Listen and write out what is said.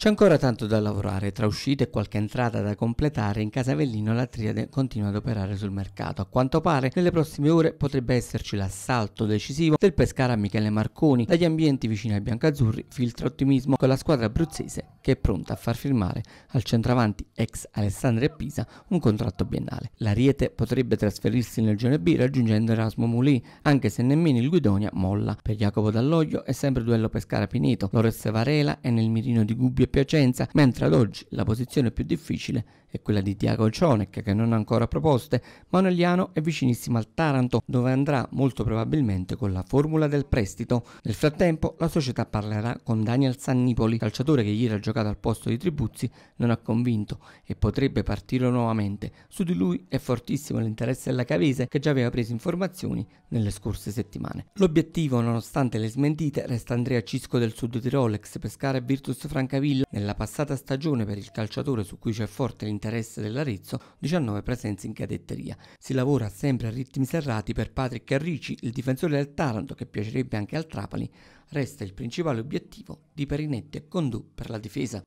C'è ancora tanto da lavorare, tra uscite e qualche entrata da completare, in casa Avellino la triade continua ad operare sul mercato. A quanto pare, nelle prossime ore potrebbe esserci l'assalto decisivo del Pescara Michele Marconi. Dagli ambienti vicini ai biancazzurri filtra ottimismo con la squadra abruzzese che è pronta a far firmare al centravanti ex Alessandria Pisa un contratto biennale. La Riete potrebbe trasferirsi nel Gione B raggiungendo Erasmo Mulì, anche se nemmeno il Guidonia molla. Per Jacopo Dall'Oglio è sempre duello Pescara-Pineto, Lorez Varela è nel mirino di Gubbio Piacenza, mentre ad oggi la posizione più difficile è quella di Tiago Cionec, che non ha ancora proposte, ma è vicinissimo al Taranto dove andrà molto probabilmente con la formula del prestito. Nel frattempo la società parlerà con Daniel Sannipoli, calciatore che ieri ha giocato al posto di Tribuzzi, non ha convinto e potrebbe partire nuovamente. Su di lui è fortissimo l'interesse della Cavese che già aveva preso informazioni nelle scorse settimane. L'obiettivo nonostante le smentite resta Andrea Cisco del Sud Tirol, ex Pescara Virtus Francavilla Siviglia. Nella passata stagione per il calciatore su cui c'è forte l'interesse dell'Arezzo, 19 presenze in cadetteria. Si lavora sempre a ritmi serrati per Patrick Carrici, il difensore del Taranto che piacerebbe anche al Trapani, resta il principale obiettivo di Perinette e Condù per la difesa.